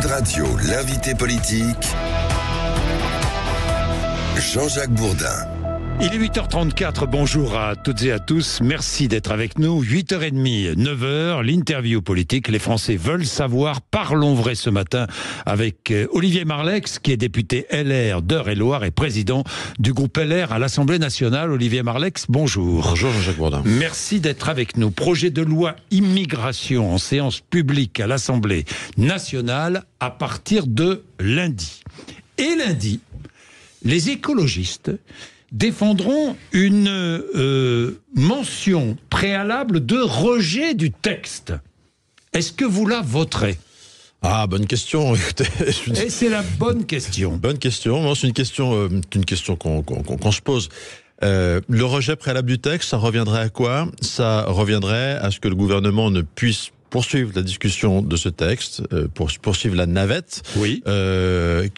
Radio, l'invité politique, Jean-Jacques Bourdin. Il est 8h34, bonjour à toutes et à tous, merci d'être avec nous. 8h30, 9h, l'interview politique, les Français veulent savoir, parlons vrai ce matin avec euh, Olivier Marlex, qui est député LR d'Eure-et-Loire et président du groupe LR à l'Assemblée nationale. Olivier Marlex, bonjour. Bonjour Jean-Jacques Bourdin. Merci d'être avec nous. Projet de loi immigration en séance publique à l'Assemblée nationale à partir de lundi. Et lundi, les écologistes défendront une euh, mention préalable de rejet du texte. Est-ce que vous la voterez ah, bonne question. Et c'est la bonne question. Bonne question. C'est une question, euh, une question qu'on se pose. Euh, le rejet préalable du texte, ça reviendrait à quoi Ça reviendrait à ce que le gouvernement ne puisse poursuivre la discussion de ce texte, poursuivre la navette, oui.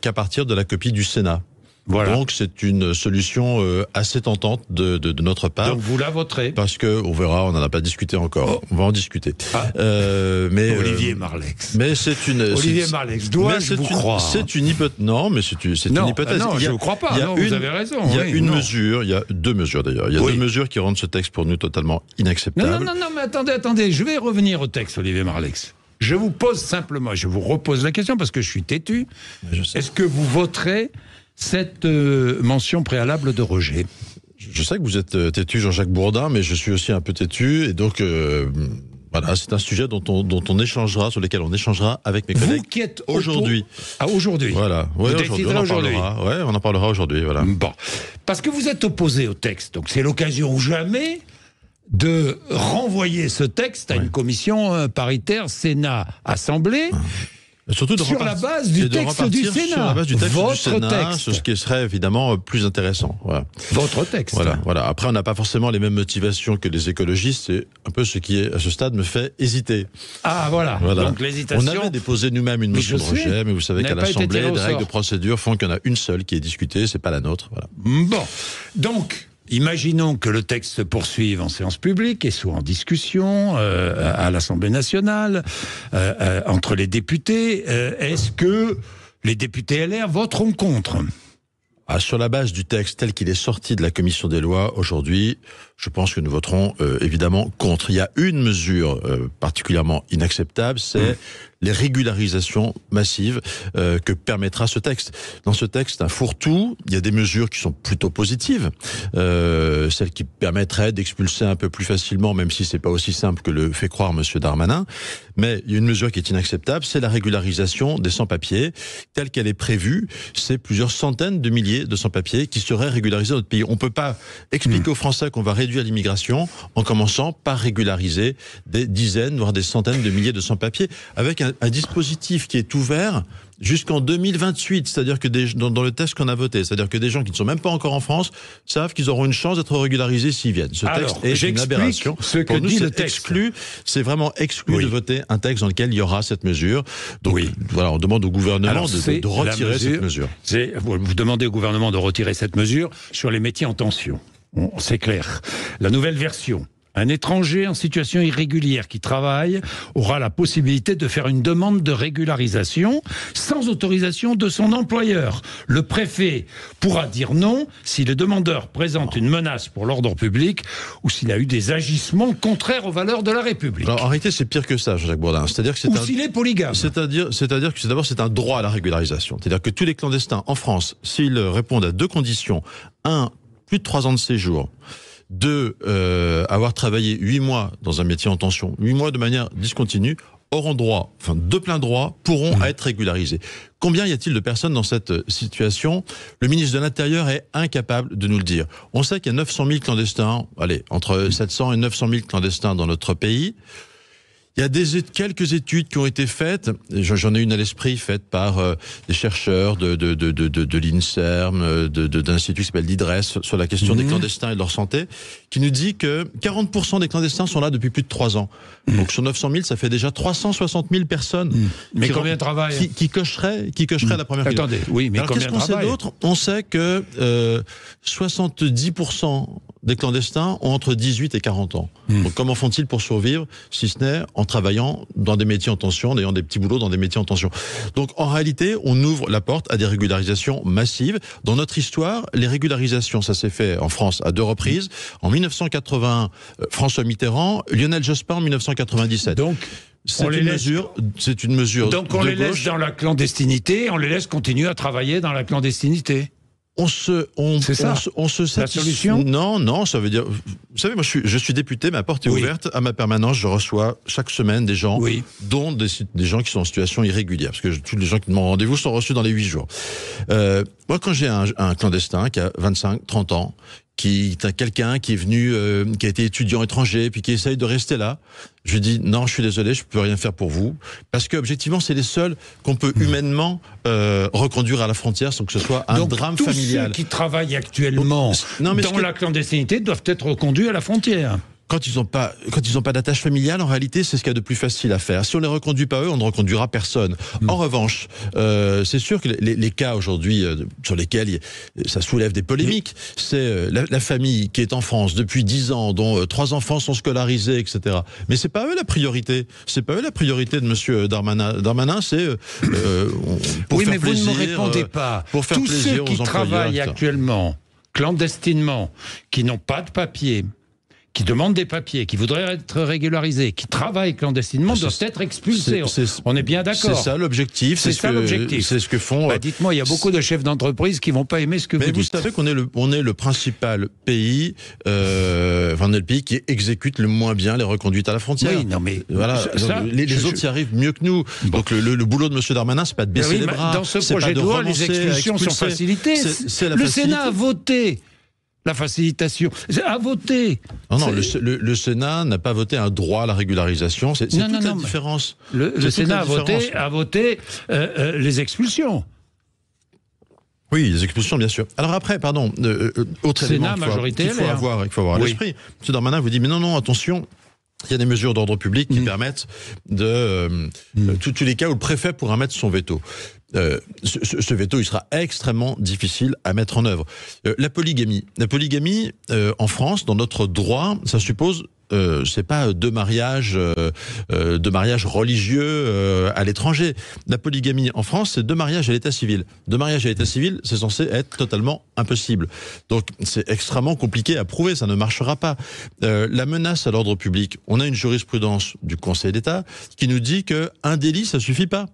qu'à partir de la copie du Sénat. Donc c'est une solution euh, assez tentante de, notre part. Donc vous la voterez Parce que on verra, on n'en a pas discuté encore. Oh. On va en discuter. Ah. Euh, mais euh, Olivier Marlex. Mais c'est une Olivier Marlex. Dois-je C'est une hypothèse. Non, mais c'est une, hypothèse. Ah non, je ne crois pas. vous avez raison. Il y a une mesure. Il y a deux mesures d'ailleurs. Il y a deux mesures qui rendent ce texte pour nous totalement inacceptable. Non, non, non, non mais attendez, attendez. Je vais revenir au texte, Olivier Marlex. Je vous pose simplement, je vous repose la question parce que je suis têtu. Est-ce que vous voterez cette euh, mention préalable de rejet. Je sais que vous êtes euh, têtu, Jean-Jacques Bourdin, mais je suis aussi un peu têtu, et donc euh, voilà, c'est un sujet dont on, dont on, échangera, sur lequel on échangera avec mes collègues. Vous qui aujourd'hui. Ah, aujourd'hui. Voilà. aujourd'hui, on, on en parlera. aujourd'hui. Voilà. Bon. Parce que vous êtes opposé au texte, donc c'est l'occasion ou jamais de renvoyer ce texte à une commission paritaire Sénat-Assemblée. Ah. Surtout de sur, la base du texte du Sénat. sur la base du texte du Sénat. ce qui serait évidemment euh, plus intéressant. Votre texte. Voilà, voilà. Après, on n'a pas forcément les mêmes motivations que les écologistes. C'est un peu ce qui, est, à ce stade, me fait hésiter. Ah, voilà. Donc l'hésitation. On avait déposé nous-mêmes une motion de rejet, mais vous savez qu'à l'Assemblée, les règles de procédure font qu'il y en a une seule qui est discutée, c'est pas la nôtre. Voilà. Bon. Donc, Imaginons que le texte se poursuive en séance publique et soit en discussion euh, à l'Assemblée nationale, euh, euh, entre les députés. Est-ce que les députés LR voteront contre ah, sur la base du texte tel qu'il est sorti de la commission des lois aujourd'hui, je pense que nous voterons évidemment contre. Il y a une mesure particulièrement inacceptable, c'est hmm les régularisations massives euh, que permettra ce texte. Dans ce texte, un fourre-tout, il y a des mesures qui sont plutôt positives, euh, celles qui permettraient d'expulser un peu plus facilement, même si c'est pas aussi simple que le fait croire Monsieur Darmanin. Mais il y a une mesure qui est inacceptable, c'est la régularisation des sans-papiers, telle qu'elle est prévue. C'est plusieurs centaines de milliers de sans-papiers qui seraient régularisés dans notre pays. On peut pas expliquer aux Français qu'on va réduire l'immigration en commençant par régulariser des dizaines, voire des centaines de milliers de sans-papiers, avec un un dispositif qui est ouvert jusqu'en 2028, c'est-à-dire que dans, le texte qu'on a voté, c'est-à-dire que des gens qui ne sont même pas encore en France savent qu'ils auront une chance d'être régularisés s'ils viennent. Ce texte est une aberration. Ce que dit exclu. C'est vraiment exclu de voter un texte dans lequel il y aura cette mesure. Donc, oui. voilà, on demande au gouvernement de, retirer cette mesure. vous demandez au gouvernement de retirer cette mesure sur les métiers en tension. C'est clair. La nouvelle version un étranger en situation irrégulière qui travaille aura la possibilité de faire une demande de régularisation sans autorisation de son employeur. Le préfet pourra dire non si le demandeur présente une menace pour l'ordre public ou s'il a eu des agissements contraires aux valeurs de la République. Alors en réalité, c'est pire que ça, Jacques Bourdin. C'est-à-dire que c'est ou s'il est polygame. C'est-à-dire, c'est-à-dire que d'abord c'est un droit à la régularisation. C'est-à-dire que tous les clandestins en France, s'ils répondent à deux conditions, un, plus de trois ans de séjour de euh, avoir travaillé huit mois dans un métier en tension, huit mois de manière discontinue, auront droit, enfin de plein droit, pourront mmh. être régularisés. Combien y a-t-il de personnes dans cette euh, situation Le ministre de l'Intérieur est incapable de nous le dire. On sait qu'il y a 900 000 clandestins, allez, entre 700 et 900 000 clandestins dans notre pays. Il y a des, quelques études qui ont été faites, j'en ai une à l'esprit, faite par euh, des chercheurs de, de, de, de, de l'INSERM, euh, qui s'appelle l'IDRES, sur la question des mmh. clandestins et de leur santé, qui nous dit que 40% des clandestins sont là depuis plus de 3 ans. Mmh. Donc sur 900 000, ça fait déjà 360 000 personnes. Mmh. Mais qui, combien travaillent qui, hein qui cocheraient, qui la première Attendez, oui, mais Alors, qu'est-ce qu'on sait d'autre On sait que euh, 70% des clandestins ont entre 18 et 40 ans. Hmm. comment font-ils pour survivre, si ce n'est en travaillant dans des métiers en tension, en ayant des petits boulots dans des métiers en tension Donc en réalité, on ouvre la porte à des régularisations massives. Dans notre histoire, les régularisations, ça s'est fait en France à deux reprises. En 1980, euh, François Mitterrand, Lionel Jospin en 1997. Donc c'est une, C'est une mesure. Donc on les laisse dans la clandestinité, on les laisse continuer à travailler dans la clandestinité on se, on, on, se satisfait. solution Non, non, ça veut dire. Vous savez, moi, je suis, je suis député, ma porte est ouverte. À ma permanence, je reçois chaque semaine des gens, dont des, gens qui sont en situation irrégulière, parce que tous les gens qui demandent rendez-vous sont reçus dans les huit jours. Euh, moi, quand j'ai un, un, clandestin qui a 25, 30 ans, qui est quelqu'un qui est venu, euh, qui a été étudiant étranger, puis qui essaye de rester là. Je dis non, je suis désolé, je peux rien faire pour vous, parce que objectivement, c'est les seuls qu'on peut hmm. humainement euh, reconduire à la frontière sans que ce soit un Donc, drame tous familial. Ceux qui travaillent actuellement dans la clandestinité doivent être reconduits à la frontière quand ils n'ont pas, quand ils ont pas d'attache familiale, en réalité, c'est ce qu'il y a de plus facile à faire. Si on les reconduit pas eux, on ne reconduira personne. Mm. En revanche, euh, c'est sûr que les, cas aujourd'hui euh, sur lesquels ça soulève des polémiques, c'est euh, la, famille qui est en France depuis 10 ans, dont trois enfants sont scolarisés, etc. Mais c'est pas eux la priorité. C'est pas eux la priorité de Monsieur Darmanin. Darmanin, c'est pour oui, mais vous ne me répondez pas. Pour faire Tous ceux qui travaillent actuellement clandestinement, qui n'ont pas de papier qui demandent des papiers, qui voudraient être régularisés, qui travaillent clandestinement, doivent être expulsés. on est bien d'accord. C'est ça l'objectif. C'est ça l'objectif. C'est ce que font. Bah, euh, Dites-moi, il y a beaucoup de chefs d'entreprise qui vont pas aimer ce que vous, dites. Mais vous savez qu'on est le, on est le principal pays, euh, enfin, le pays qui exécute le moins bien les reconduites à la frontière. Oui, non, mais voilà. les, autres y arrivent mieux que nous. Donc le, boulot de Monsieur Darmanin, c'est pas de baisser les bras. Dans ce projet de loi, les expulsions sont facilitées. le Sénat a voté la facilitation, à voter. Non, non, le, Sénat n'a pas voté un droit à la régularisation, c'est toute, différence. Le, Sénat a voté, euh, euh, les expulsions. Oui, les expulsions, bien sûr. Alors après, pardon, euh, autre élément qu'il faut, avoir, à l'esprit, M. Darmanin vous dit, mais non, non, attention, il y a des mesures d'ordre public qui mm. permettent de euh, mm. tous, les cas où le préfet pourra mettre son veto. Euh, ce, veto, il sera extrêmement difficile à mettre en œuvre. Euh, la polygamie. La polygamie, en France, dans notre droit, ça suppose ce euh, n'est pas, deux mariages, euh, euh, de religieux à l'étranger. La polygamie en France, c'est deux mariages à l'état civil. Deux mariages à l'état civil, c'est censé être totalement impossible. Donc c'est extrêmement compliqué à prouver, ça ne marchera pas. la menace à l'ordre public, on a une jurisprudence du Conseil d'État qui nous dit qu'un délit, ça suffit pas.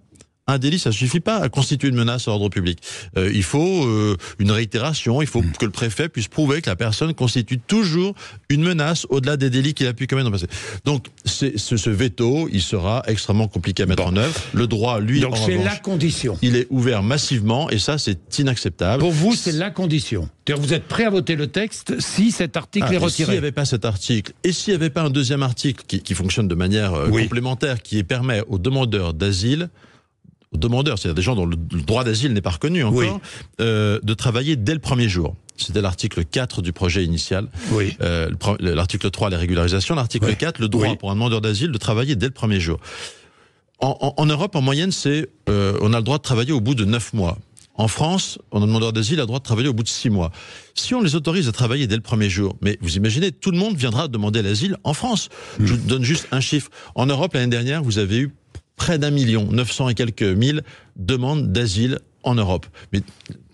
Un délit, ça ne suffit pas à constituer une menace à l'ordre public. Euh, il faut euh, une réitération, il faut que le préfet puisse prouver que la personne constitue toujours une menace au-delà des délits qu'il a pu commettre dans le passé. Donc ce, ce, veto, il sera extrêmement compliqué à mettre en œuvre. Le droit, lui, Donc c'est la condition. Il est ouvert massivement et ça, c'est inacceptable. Pour vous, c'est la condition. Vous êtes prêt à voter le texte si cet article ah, est retiré. S'il n'y avait pas cet article, et s'il n'y avait pas un deuxième article qui, fonctionne de manière euh, complémentaire, qui permet aux demandeurs d'asile aux demandeurs, c'est-à-dire des gens dont le droit d'asile n'est pas reconnu encore, euh, de travailler dès le premier jour. C'était l'article 4 du projet initial. Oui. Euh, l'article 3, les régularisations. L'article 4, le droit pour un demandeur d'asile de travailler dès le premier jour. En, en, Europe, en moyenne, c'est euh, on a le droit de travailler au bout de 9 mois. En France, on a demandeur d'asile a le droit de travailler au bout de 6 mois. Si on les autorise à travailler dès le premier jour, mais vous imaginez, tout le monde viendra demander l'asile en France. Je hmm. vous donne juste un chiffre. En Europe, l'année dernière, vous avez eu près d'un million, 900 et quelques mille demandes d'asile en Europe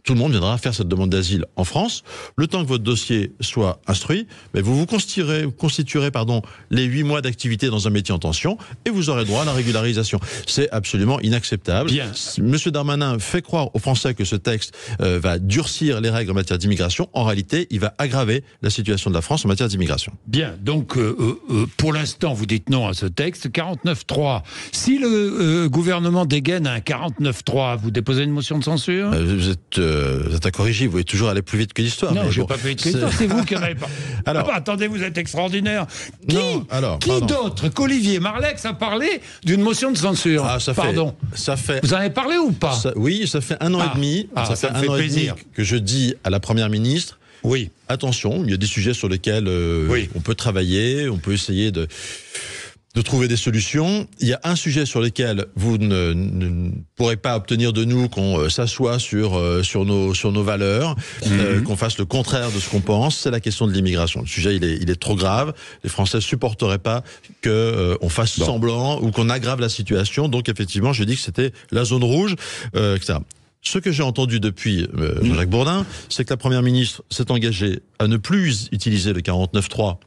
tout le monde viendra faire cette demande d'asile en France. Le temps que votre dossier soit instruit, mais vous vous constituerez, constituerez pardon, les 8 mois d'activité dans un métier en tension et vous aurez droit à la régularisation. C'est absolument inacceptable. Bien. Monsieur Darmanin fait croire aux Français que ce texte euh, va durcir les règles en matière d'immigration. En réalité, il va aggraver la situation de la France en matière d'immigration. Bien, donc euh, euh, pour l'instant, vous dites non à ce texte. 49.3. Si le gouvernement dégaine un 49.3, vous déposez une motion de censure Vous êtes vous euh, êtes vous voulez toujours aller plus vite que l'histoire. Non, mais je pas plus vite que l'histoire, c'est vous qui avez pas. Alors, ah bah, attendez, vous êtes extraordinaire. Qui, alors, qui d'autre qu'Olivier Marlex a parlé d'une motion de censure ah, ça Pardon. Ça fait, vous en avez parlé ou pas Oui, ça fait un an et demi. fait, plaisir. que je dis à la Première ministre. Oui. Attention, il y a des sujets sur lesquels euh, on peut travailler, on peut essayer de de trouver des solutions. Il y a un sujet sur lequel vous ne, pourrez pas obtenir de nous qu'on euh, s'assoie sur, euh, sur, nos, sur nos valeurs, euh, mhm. qu'on fasse le contraire de ce qu'on pense, c'est la question de l'immigration. Le sujet, il est, il est trop grave. Les Français ne supporteraient pas qu'on on fasse semblant ou qu'on aggrave la situation. Donc, effectivement, je dis que c'était la zone rouge, euh, Ce que j'ai entendu depuis mhm. Jacques Bourdin, c'est que la Première ministre s'est engagée à ne plus utiliser le 49-3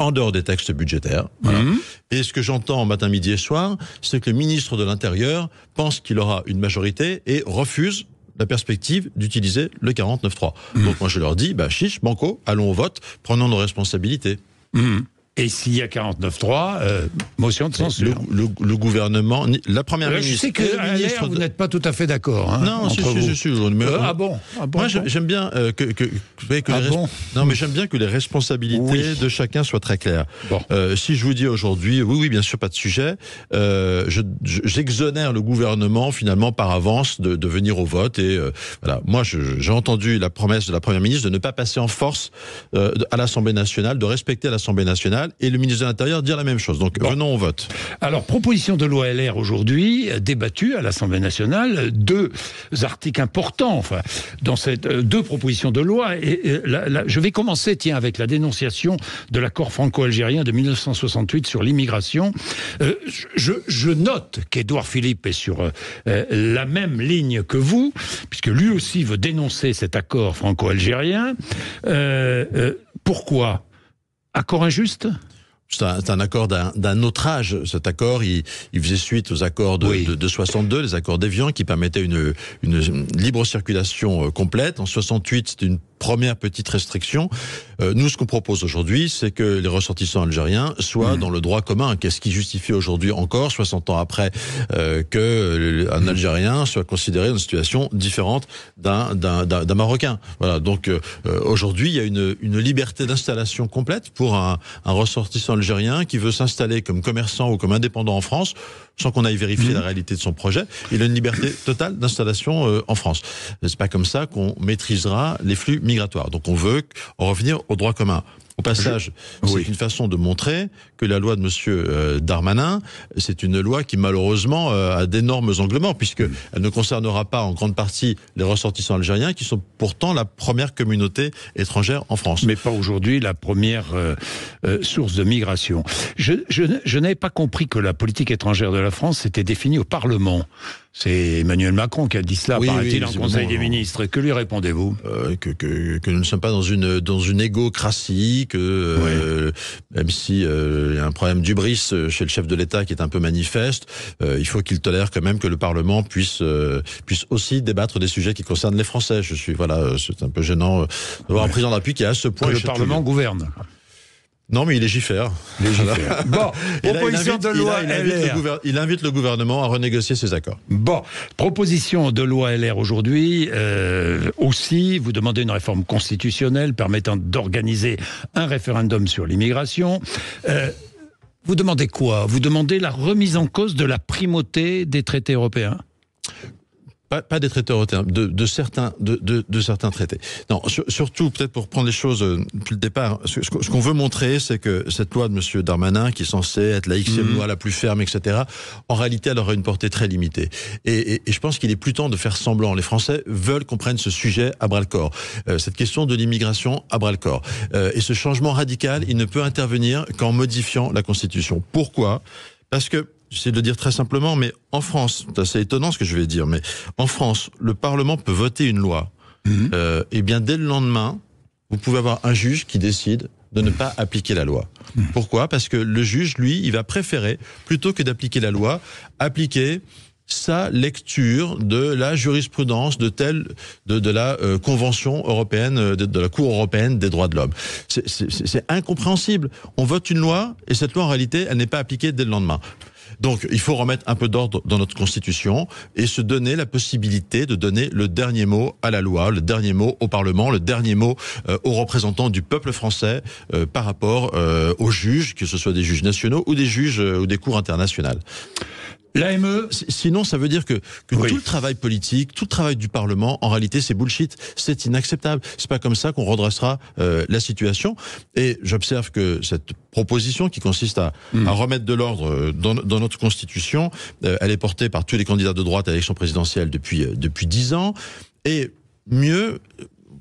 en dehors des textes budgétaires. Mhm. Et ce que j'entends matin, midi et soir, c'est que le ministre de l'Intérieur pense qu'il aura une majorité et refuse la perspective d'utiliser le 49.3. Mhm. Donc moi je leur dis, bah, chiche, banco, allons au vote, prenons nos responsabilités. Mhm. Et s'il y a 49-3, euh, motion de censure. Le, gouvernement, la première euh, ministre. Je sais que euh, vous n'êtes pas tout à fait d'accord. non, je Suis, mais ah, bon, Moi, ah j'aime bien que, ah les non, mais j'aime bien que les responsabilités de chacun soient très claires. si je vous dis aujourd'hui, oui, oui, bien sûr, pas de sujet. J'exonère le gouvernement finalement par avance de, de venir au vote et voilà. Moi, j'ai entendu la promesse de la première ministre de ne pas passer en force à l'Assemblée nationale, de respecter l'Assemblée nationale et le ministre de l'Intérieur dire la même chose. Donc venons au vote. Alors, proposition de loi LR aujourd'hui, débattue à l'Assemblée nationale, deux articles importants, enfin, dans cette, euh, deux propositions de loi. Et, je vais commencer, tiens, avec la dénonciation de l'accord franco-algérien de 1968 sur l'immigration. Euh, je, note qu'Édouard Philippe est sur euh, la même ligne que vous, puisque lui aussi veut dénoncer cet accord franco-algérien. pourquoi Accord injuste c'est un, accord d'un autre âge. Cet accord, il, faisait suite aux accords de, 62, les accords d'Evian, qui permettaient une, une, libre circulation euh, complète. En 68, c'est une Première petite restriction. Euh, nous, ce qu'on propose aujourd'hui, c'est que les ressortissants algériens soient mmh. dans le droit commun. Qu'est-ce qui justifie aujourd'hui encore, 60 ans après, qu'un euh, que un mmh. Algérien soit considéré dans une situation différente d'un Marocain Voilà. Donc euh, aujourd'hui, il y a une, liberté d'installation complète pour un ressortissant algérien qui veut s'installer comme commerçant ou comme indépendant en France sans qu'on aille vérifier mmh. la réalité de son projet. Il a une liberté totale d'installation euh, en France. C'est pas comme ça qu'on maîtrisera les flux migratoires. Donc on veut revenir au droit commun. Au passage, c'est une façon de montrer que la loi de M. Euh, Darmanin, c'est une loi qui malheureusement euh, a d'énormes angles morts, puisqu'elle mm. ne concernera pas en grande partie les ressortissants algériens, qui sont pourtant la première communauté étrangère en France. Mais pas aujourd'hui la première euh, source de migration. Je, je, je n'avais pas compris que la politique étrangère de la France était définie au Parlement. C'est Emmanuel Macron qui a dit cela, paraît-il, en Conseil des ministres. que lui répondez-vous euh, que, nous ne sommes pas dans une, dans une égocratie, que euh, même si euh, il y a un problème d'ubris chez le chef de l'État qui est un peu manifeste, il faut qu'il tolère quand même que le Parlement puisse, puisse aussi débattre des sujets qui concernent les Français. Je suis voilà, c'est un peu gênant d'avoir un président d'appui qui a à ce point. le Parlement gouverne. Non, mais il est Légifère. Bon, proposition de loi il, invite LR. il, invite le gouvernement à renégocier ses accords. Bon, proposition de loi LR aujourd'hui. Euh, aussi, vous demandez une réforme constitutionnelle permettant d'organiser un référendum sur l'immigration. Euh, vous demandez quoi Vous demandez la remise en cause de la primauté des traités européens pas, pas, des traités au de, de certains, de, de, de, certains traités. Non, surtout, peut-être pour prendre les choses euh, depuis le départ, ce, qu'on veut montrer, c'est que cette loi de M. Darmanin, qui est censée être la xème mhm. loi la plus ferme, etc., en réalité, elle aura une portée très limitée. Et, et, je pense qu'il est plus temps de faire semblant. Les Français veulent qu'on prenne ce sujet à bras-le-corps. Euh, cette question de l'immigration à bras-le-corps. Euh, et ce changement radical, il ne peut intervenir qu'en modifiant la Constitution. Pourquoi Parce que j'essaie de le dire très simplement, mais en France, c'est assez étonnant ce que je vais dire, mais en France, le Parlement peut voter une loi. Mhm. Euh, et eh bien, dès le lendemain, vous pouvez avoir un juge qui décide de ne pas appliquer la loi. Mhm. Pourquoi Parce que le juge, lui, il va préférer, plutôt que d'appliquer la loi, appliquer sa lecture de la jurisprudence de telle de, de la euh, convention européenne euh, de, de, la Cour européenne des droits de l'homme. C'est incompréhensible. On vote une loi et cette loi en réalité elle n'est pas appliquée dès le lendemain. Donc, il faut remettre un peu d'ordre dans notre Constitution et se donner la possibilité de donner le dernier mot à la loi, le dernier mot au Parlement, le dernier mot euh, aux représentants du peuple français euh, par rapport euh, aux juges, que ce soit des juges nationaux ou des juges ou des cours internationales. L'AME. Sinon, ça veut dire que, tout le travail politique, tout le travail du Parlement, en réalité, c'est bullshit. C'est inacceptable. C'est pas comme ça qu'on redressera euh, la situation. Et j'observe que cette proposition qui consiste à, hmm. remettre de l'ordre euh, dans, notre Constitution, euh, elle est portée par tous les candidats de droite à l'élection présidentielle depuis depuis dix ans. Et mieux,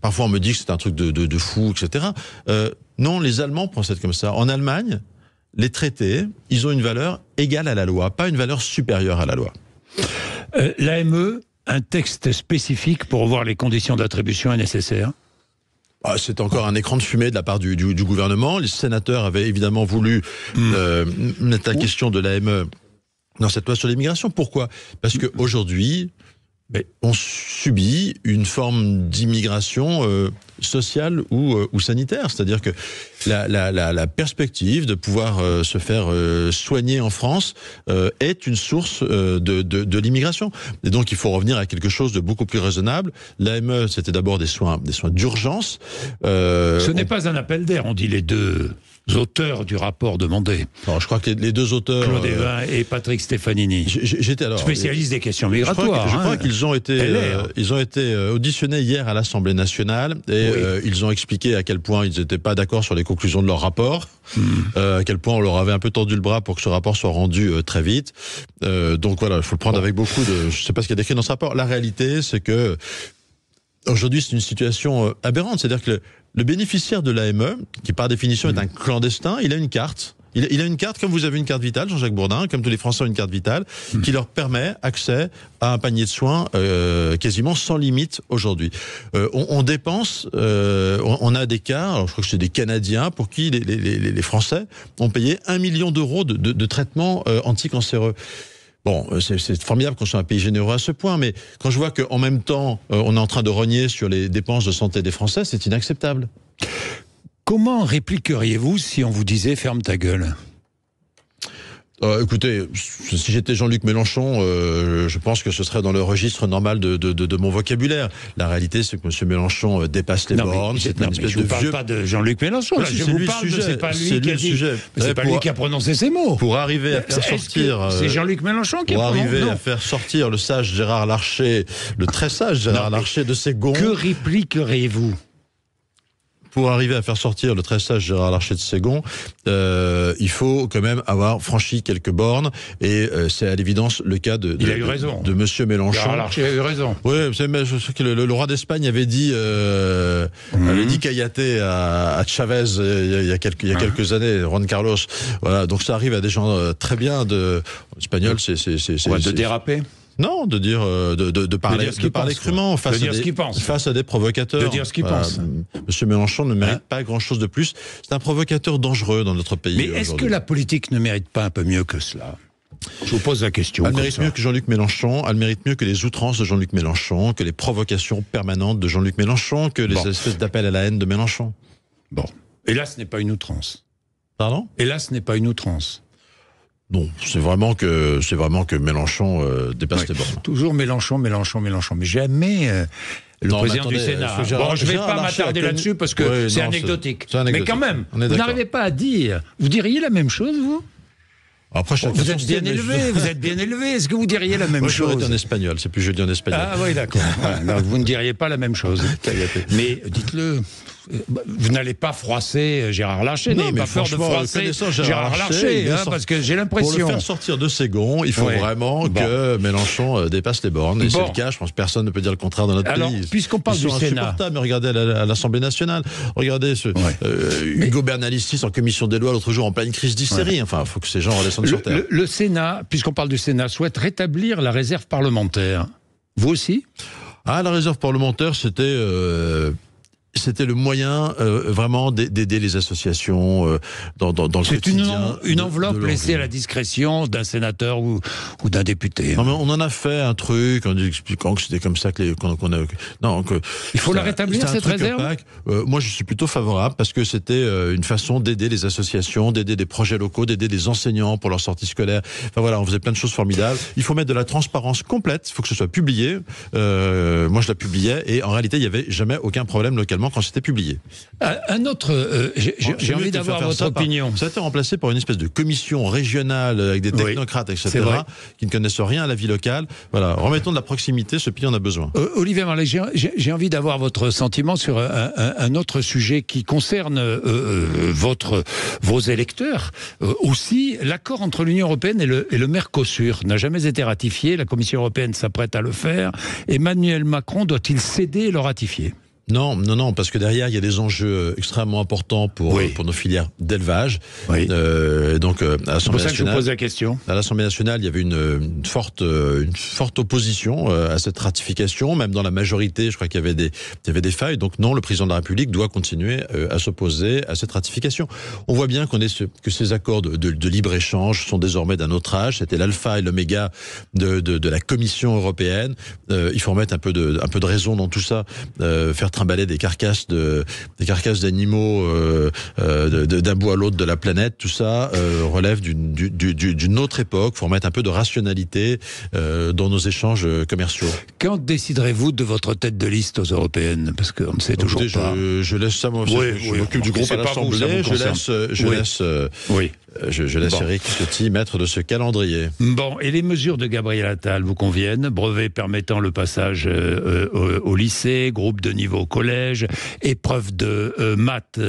parfois on me dit que c'est un truc de, de, de fou, etc. non, les Allemands procèdent comme ça. En Allemagne, les traités, ils ont une valeur égale à la loi, pas une valeur supérieure à la loi. Euh, L'AME, un texte spécifique pour voir les conditions d'attribution est nécessaire ah, c'est encore un écran de fumée de la part du, gouvernement. Les sénateurs avaient évidemment voulu hmm. euh, mettre la question de l'AME dans cette loi sur l'immigration. Pourquoi Parce qu'aujourd'hui, on subit une forme d'immigration euh, sociale ou, euh, ou sanitaire. C'est-à-dire que la, la, la, perspective de pouvoir euh, se faire soigner en France est une source de, de, de l'immigration. Et donc il faut revenir à quelque chose de beaucoup plus raisonnable. L'AME, c'était d'abord des soins, des soins d'urgence. Ce n'est pas un appel d'air, on dit les deux auteurs du rapport demandé. Alors, je crois que les deux auteurs. Claude euh, Evin et Patrick Stefanini. J'étais alors. Spécialiste des questions migratoires. Je crois hein. qu'ils ont été, euh, ils ont été euh, auditionnés hier à l'Assemblée nationale et ils ont expliqué à quel point ils n'étaient pas d'accord sur les conclusions de leur rapport, hmm. à quel point on leur avait un peu tendu le bras pour que ce rapport soit rendu très vite. donc voilà, il faut le prendre avec beaucoup de. Je ne sais pas ce qu'il y a décrit dans ce rapport. La réalité, c'est que aujourd'hui, c'est une situation aberrante. C'est-à-dire que le bénéficiaire de l'AME, qui par définition est un clandestin, il a une carte. Il, a une carte, comme vous avez une carte vitale, Jean-Jacques Bourdin, comme tous les Français ont une carte vitale, hmm. qui leur permet accès à un panier de soins euh, quasiment sans limite aujourd'hui. Euh, on, dépense, euh, on, a des cas, je crois que c'est des Canadiens pour qui les, les, Français ont payé un million d'euros de, de, de traitements anticancéreux. Bon, euh, c'est formidable qu'on soit un pays généreux à ce point, mais quand je vois qu'en même temps, euh, on est en train de rogner sur les dépenses de santé des Français, c'est inacceptable. Comment répliqueriez-vous si on vous disait ferme ta gueule euh, écoutez, si j'étais Jean-Luc Mélenchon, euh, je pense que ce serait dans le registre normal de, de, mon vocabulaire. La réalité, c'est que M. Mélenchon euh, dépasse les normes bornes. C'est une espèce je de parle pas de Jean-Luc Mélenchon. je vous parle c'est pas lui, qui, a pas qui a prononcé ces mots. Pour arriver à faire sortir, c'est Jean-Luc Mélenchon qui pour à faire sortir le sage Gérard Larcher, le très sage Gérard Larcher de ses gonds. Que répliquerez-vous pour arriver à faire sortir le tressage Gérard Larcher de Ségon, euh, il faut quand même avoir franchi quelques bornes. Et euh, c'est à l'évidence le cas de, de, eu raison. de, Monsieur Mélenchon. Gérard Larcher a eu raison. Oui, le, roi d'Espagne avait dit, euh, mhm. avait dit à, Chavez euh, il y a, quelques, mhm. quelques années, Juan Carlos. Voilà, donc ça arrive à des gens très bien de espagnol, c'est de déraper. Non, de dire, euh, de, parler, de, parler pense, face, à des, provocateurs. De dire ce qu'il Monsieur Mélenchon ne mérite hein pas grand-chose de plus. C'est un provocateur dangereux dans notre pays. Mais est-ce que la politique ne mérite pas un peu mieux que cela je vous pose la question. Elle mérite mieux que Jean-Luc Mélenchon, elle mérite mieux que les outrances de Jean-Luc Mélenchon, que les provocations permanentes de Jean-Luc Mélenchon, que les espèces d'appels à la haine de Mélenchon. Bon. Et là, ce n'est pas une outrance. Pardon Et là, ce n'est pas une outrance. Bon, c'est vraiment que c'est vraiment que Mélenchon euh, dépasse les bornes. Toujours Mélenchon, Mélenchon, Mélenchon, mais jamais euh, le président du Sénat. je ne vais pas m'attarder là-dessus parce que c'est anecdotique. Mais quand même, vous n'arrivez pas à dire. Vous diriez la même chose, vous après, vous, êtes bien élevé, vous êtes bien élevé. Est-ce que vous diriez la même Moi, chose en espagnol, c'est plus joli en espagnol. Ah oui, d'accord. vous ne diriez pas la même chose. mais dites-le. Euh, vous n'allez pas froisser euh, Gérard Larcher, mais pas peur de froisser Gérard, Larcher, hein, parce que j'ai l'impression... Pour le faire sortir de ses gonds, il faut vraiment que Mélenchon euh, dépasse les bornes, et c'est le cas, je pense que personne ne peut dire le contraire dans notre Alors, pays. puisqu'on parle du Sénat... mais regardez à l'Assemblée nationale, regardez ce, Hugo mais... en commission des lois l'autre jour, en pleine crise d'hystérie, enfin, il faut que ces gens redescendent sur terre. Le, Sénat, puisqu'on parle du Sénat, souhaite rétablir la réserve parlementaire. Vous aussi ah, la réserve parlementaire, c'était c'était le moyen euh, vraiment d'aider les associations euh, dans, le quotidien. C'est une, enveloppe laissée à la discrétion d'un sénateur ou, ou d'un député. Hein. Non, mais on en a fait un truc en expliquant que c'était comme ça que les, qu'on a. Non, que il faut la rétablir cette réserve. Euh, moi, je suis plutôt favorable parce que c'était une façon d'aider les associations, d'aider des projets locaux, d'aider des enseignants pour leur sortie scolaire. Enfin voilà, on faisait plein de choses formidables. Il faut mettre de la transparence complète. Il faut que ce soit publié. moi, je la publiais et en réalité, il n'y avait jamais aucun problème localement quand c'était publié. un autre, euh, j'ai envie d'avoir votre opinion. ça a été remplacé par une espèce de commission régionale euh, avec des technocrates, etc., qui ne connaissent rien à la vie locale. Voilà, remettons de la proximité, ce pays en a besoin. Euh, Olivier Marley, j'ai envie d'avoir votre sentiment sur un, autre sujet qui concerne votre, vos électeurs. aussi, l'accord entre l'Union européenne et le, et le Mercosur n'a jamais été ratifié. La Commission européenne s'apprête à le faire. Emmanuel Macron doit-il céder et le ratifier non, non, non, parce que derrière, il y a des enjeux euh, extrêmement importants pour, pour nos filières d'élevage. Euh, donc, euh, C'est pour ça que je vous pose la question. À l'Assemblée nationale, il y avait une, forte, euh, une forte opposition à cette ratification. Même dans la majorité, je crois qu'il y avait des, il y avait des failles. Donc, non, le président de la République doit continuer à s'opposer à cette ratification. On voit bien qu'on est ce, que ces accords de, libre-échange sont désormais d'un autre âge. C'était l'alpha et l'oméga de, de, la Commission européenne. Euh, il faut remettre un peu de, un peu de raison dans tout ça. Euh, faire trimballer des carcasses de des carcasses d'animaux euh, euh, d'un bout à l'autre de la planète, tout ça euh, relève d'une autre époque. Faut remettre un peu de rationalité dans nos échanges commerciaux. Quand déciderez-vous de votre tête de liste aux européennes Parce qu'on ne sait toujours pas. Je, laisse ça. Moi, oui, je m'occupe du groupe à l'Assemblée. Je laisse. Je oui. laisse. oui. Euh, je, je laisse Eric maître de ce calendrier. Bon, et les mesures de Gabriel Attal vous conviennent Brevet permettant le passage euh, euh, au, lycée, groupe de niveau collège, épreuve de maths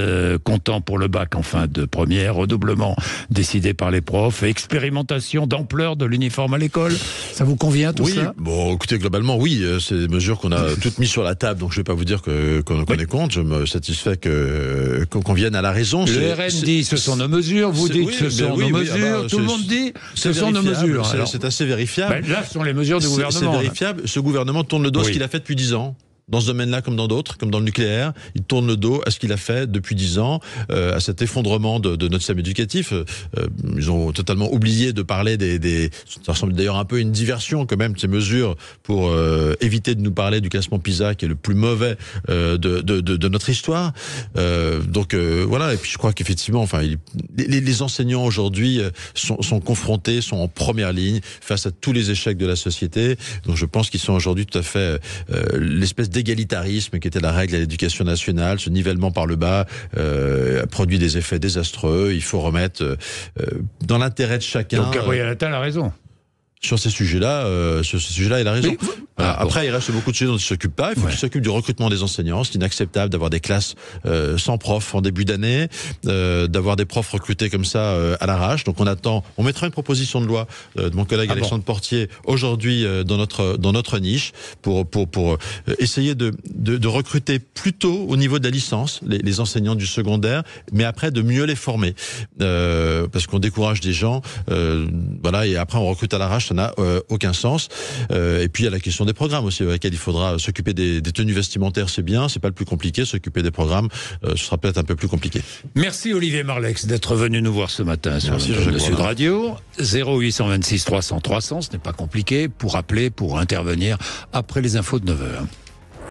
comptant pour le bac en fin de première, redoublement décidé par les profs, expérimentation d'ampleur de l'uniforme à l'école. Ça vous convient tout oui, Bon, écoutez, globalement, oui, c'est des mesures qu'on a toutes mises sur la table, donc je ne vais pas vous dire qu'on en oui. est Je me satisfais qu'on convienne vienne à la raison. Le RN dit ce sont nos mesures, vous dites ce sont nos mesures. Tout le monde dit ce sont nos mesures. C'est assez vérifiable. Ben, là, ce sont les mesures du gouvernement. C'est vérifiable. Ce gouvernement tourne le dos à ce qu'il a fait depuis 10 ans dans ce domaine-là comme dans d'autres, comme dans le nucléaire. Il tourne le dos à ce qu'il a fait depuis dix ans, euh, à cet effondrement de, de notre système éducatif. Euh, euh, ils ont totalement oublié de parler des... des... Ça ressemble d'ailleurs un peu à une diversion quand même, ces mesures, pour éviter de nous parler du classement PISA, qui est le plus mauvais de, de, de, notre histoire. donc voilà, et puis je crois qu'effectivement, enfin, les, les, enseignants aujourd'hui sont, sont confrontés, sont en première ligne face à tous les échecs de la société. Donc je pense qu'ils sont aujourd'hui tout à fait l'espèce l'espèce l'égalitarisme qui était la règle à l'éducation nationale, ce nivellement par le bas, euh, a produit des effets désastreux. Il faut remettre euh, euh, dans l'intérêt de chacun. Donc Gabriel a raison sur ces sujets-là, euh, sur là il a raison. Ah, après, il reste beaucoup de sujets dont il s'occupe pas. Il faut qu'il s'occupe du recrutement des enseignants. C'est inacceptable d'avoir des classes euh, sans profs en début d'année, euh, d'avoir des profs recrutés comme ça euh, à l'arrache. Donc, on attend. On mettra une proposition de loi de mon collègue ah Alexandre Portier aujourd'hui dans notre dans notre niche pour pour pour essayer de, de, de recruter plutôt au niveau de la licence les, enseignants du secondaire, mais après de mieux les former parce qu'on décourage des gens. voilà, et après on recrute à l'arrache ça n'a euh, aucun sens. Euh, et puis il y a la question des programmes aussi, euh, avec laquelle il faudra s'occuper des, tenues vestimentaires, c'est bien, c'est pas le plus compliqué. S'occuper des programmes, ce sera peut-être un peu plus compliqué. Merci Olivier Marlex d'être venu nous voir ce matin sur le Sud Radio. 0826 300 300, ce n'est pas compliqué pour appeler, pour intervenir après les infos de 9h.